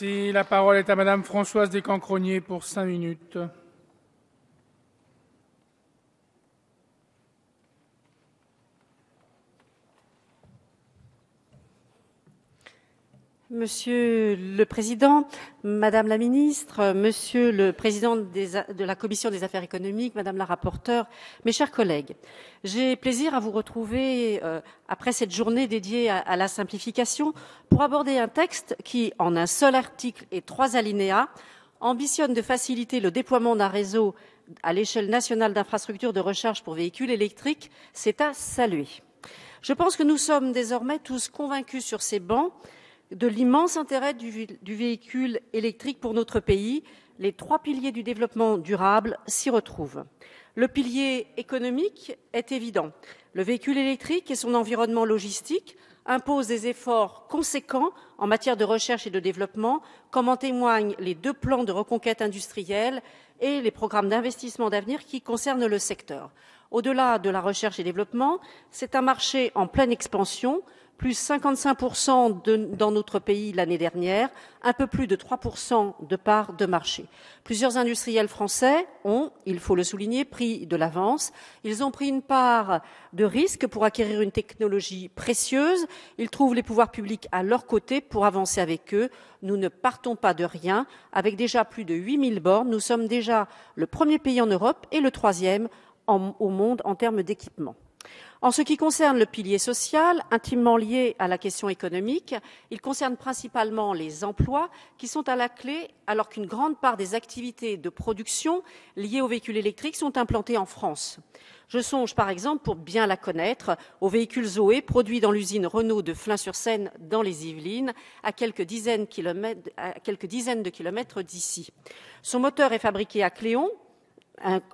Merci. La parole est à Madame Françoise Descanchronier, pour cinq minutes. Monsieur le Président, Madame la Ministre, Monsieur le Président de la Commission des affaires économiques, Madame la rapporteure, mes chers collègues, j'ai plaisir à vous retrouver euh, après cette journée dédiée à, à, la simplification pour aborder un texte qui, en un seul article et trois alinéas, ambitionne de faciliter le déploiement d'un réseau à l'échelle nationale d'infrastructures de recherche pour véhicules électriques. C'est à saluer. Je pense que nous sommes désormais tous convaincus sur ces bancs de l'immense intérêt du, véhicule électrique pour notre pays, les trois piliers du développement durable s'y retrouvent. Le pilier économique est évident. Le véhicule électrique et son environnement logistique imposent des efforts conséquents en matière de recherche et de développement, comme en témoignent les deux plans de reconquête industrielle et les programmes d'investissement d'avenir qui concernent le secteur. Au-delà de la recherche et développement, c'est un marché en pleine expansion plus 55% de, dans notre pays l'année dernière, un peu plus de 3% de part de marché. Plusieurs industriels français ont, il faut le souligner, pris de l'avance. Ils ont pris une part de risque pour acquérir une technologie précieuse. Ils trouvent les pouvoirs publics à leur côté pour avancer avec eux. Nous ne partons pas de rien. Avec déjà plus de 8000 bornes, nous sommes déjà le premier pays en Europe et le troisième au monde en termes d'équipement. En ce qui concerne le pilier social, intimement lié à la question économique, il concerne principalement les emplois qui sont à la clé alors qu'une grande part des activités de production liées aux véhicules électriques sont implantées en France. Je songe par exemple, pour bien la connaître, aux véhicules Zoé produits dans l'usine Renault de Flins-sur-Seine dans les Yvelines, à quelques dizaines, de kilomètres d'ici. Son moteur est fabriqué à Cléon,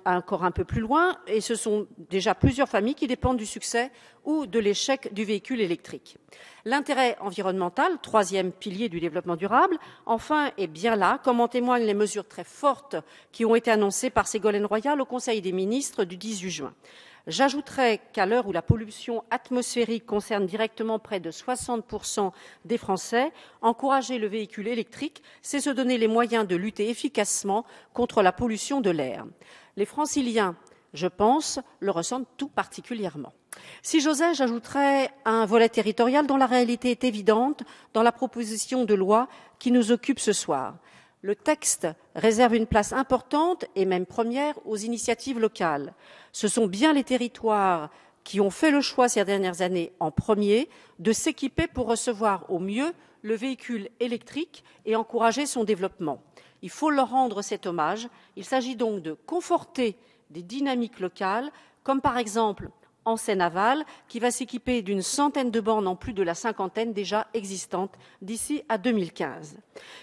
encore un peu plus loin, et ce sont déjà plusieurs familles qui dépendent du succès ou de l'échec du véhicule électrique. L'intérêt environnemental, troisième pilier du développement durable, enfin est bien là, comme en témoignent les mesures très fortes qui ont été annoncées par Ségolène Royal au Conseil des ministres du 18 juin. J'ajouterai qu'à l'heure où la pollution atmosphérique concerne directement près de 60% des Français, encourager le véhicule électrique, c'est se donner les moyens de lutter efficacement contre la pollution de l'air. Les franciliens, je pense, le ressentent tout particulièrement. Si j'osais, j'ajouterais un volet territorial dont la réalité est évidente dans la proposition de loi qui nous occupe ce soir. Le texte réserve une place importante et même première aux initiatives locales. Ce sont bien les territoires qui ont fait le choix ces dernières années en premier de s'équiper pour recevoir au mieux le véhicule électrique et encourager son développement. Il faut leur rendre cet hommage. Il s'agit donc de conforter des dynamiques locales, comme par exemple en Seine-Aval, qui va s'équiper d'une centaine de bornes en plus de la cinquantaine déjà existantes d'ici à 2015.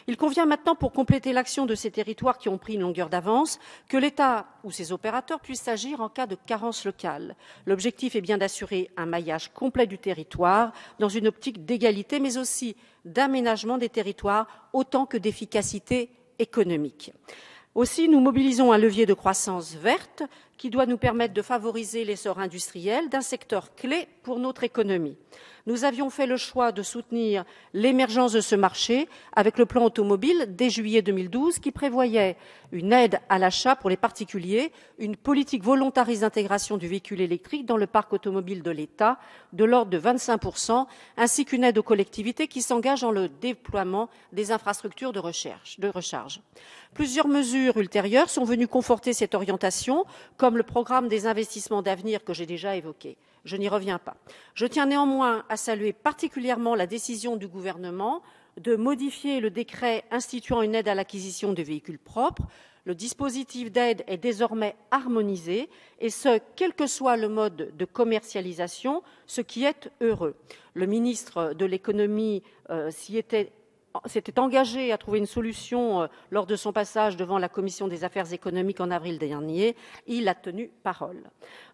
Il convient maintenant, pour compléter l'action de ces territoires qui ont pris une longueur d'avance, que l'État ou ses opérateurs puissent agir en cas de carence locale. L'objectif est bien d'assurer un maillage complet du territoire dans une optique d'égalité, mais aussi d'aménagement des territoires autant que d'efficacité économique. Aussi, nous mobilisons un levier de croissance verte qui doit nous permettre de favoriser l'essor industriel d'un secteur clé pour notre économie. Nous avions fait le choix de soutenir l'émergence de ce marché avec le plan automobile dès juillet 2012 qui prévoyait une aide à l'achat pour les particuliers, une politique volontariste d'intégration du véhicule électrique dans le parc automobile de l'État de l'ordre de 25%, ainsi qu'une aide aux collectivités qui s'engagent dans le déploiement des infrastructures de recharge. Plusieurs mesures ultérieures sont venues conforter cette orientation, comme le programme des investissements d'avenir que j'ai déjà évoqué. Je n'y reviens pas. Je tiens néanmoins à saluer particulièrement la décision du gouvernement de modifier le décret instituant une aide à l'acquisition de véhicules propres. Le dispositif d'aide est désormais harmonisé, et ce, quel que soit le mode de commercialisation, ce qui est heureux. Le ministre de l'économie euh, s'y était s'était engagé à trouver une solution euh, lors de son passage devant la Commission des affaires économiques en avril dernier. Il a tenu parole.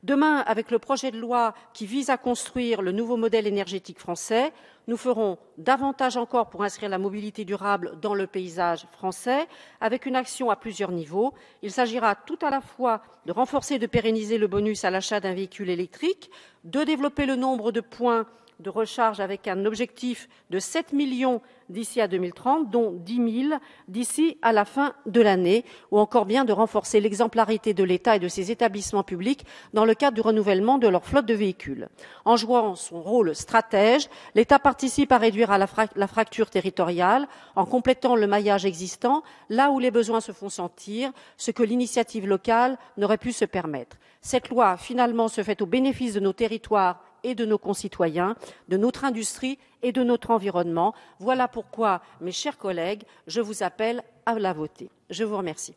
Demain, avec le projet de loi qui vise à construire le nouveau modèle énergétique français, nous ferons davantage encore pour inscrire la mobilité durable dans le paysage français, avec une action à plusieurs niveaux. Il s'agira tout à la fois de renforcer et de pérenniser le bonus à l'achat d'un véhicule électrique, de développer le nombre de points de recharge avec un objectif de 7 millions d'ici à 2030, dont dix 000 d'ici à la fin de l'année, ou encore bien de renforcer l'exemplarité de l'État et de ses établissements publics dans le cadre du renouvellement de leur flotte de véhicules. En jouant son rôle stratège, l'État participe à réduire la fracture territoriale en complétant le maillage existant là où les besoins se font sentir, ce que l'initiative locale n'aurait pu se permettre. Cette loi, finalement, se fait au bénéfice de nos territoires et de nos concitoyens, de notre industrie et de notre environnement. Voilà pourquoi, mes chers collègues, je vous appelle à la voter. Je vous remercie.